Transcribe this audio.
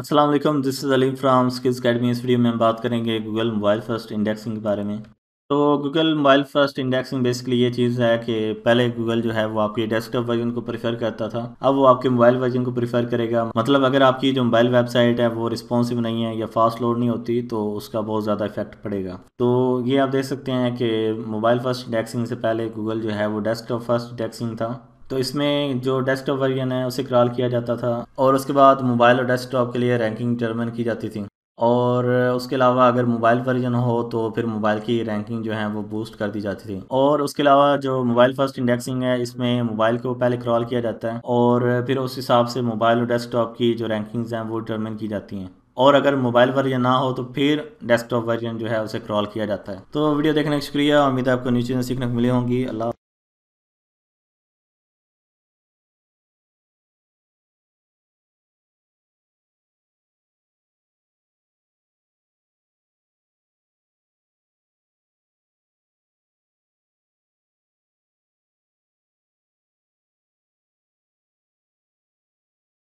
Aslam this is Aleem from skills academy इस video में हम बात करेंगे गूगल मोबाइल फर्स्ट इंडेक्सिंग के बारे में तो Google mobile first indexing basically ये चीज़ है कि पहले गूगल जो है वो आपके डेस्कटॉप वर्जन को प्रेफर करता था अब वो आपके मोबाइल वर्जन को प्रेफर करेगा मतलब अगर आपकी जो मोबाइल वेबसाइट है वो रिस्पॉन्सिव नहीं है या फास्ट लोड नहीं होती तो उसका बहुत ज़्यादा इफेक्ट पड़ेगा तो ये आप देख सकते हैं कि मोबाइल फर्स्ट इंडेक्सिंग से पहले गूगल जो है वो डेस्कटॉप फर्स्ट इंडेक्सिंग था तो इसमें जो डेस्कटॉप वर्जन है उसे क्रॉल किया जाता था और उसके बाद मोबाइल और डेस्कटॉप के लिए रैंकिंग डिटर्मन की जाती थी और उसके अलावा अगर मोबाइल वर्जन हो तो फिर मोबाइल की रैंकिंग जो है वो बूस्ट कर दी जाती थी और उसके अलावा जो मोबाइल फर्स्ट इंडेक्सिंग है इसमें मोबाइल को पहले क्रॉल किया जाता है और फिर उस हिसाब से मोबाइल और डेस्कटॉप की जो रैंकिंग्स हैं वो डिटर्मिन की जाती हैं और अगर मोबाइल वर्जन ना हो तो फिर डेस्कटॉप वर्जन जो है उसे क्रॉल किया जाता है तो वीडियो देखने का शुक्रिया उम्मीद है आपको न्यू चीज़ें सीखने को मिली होंगी अल्लाह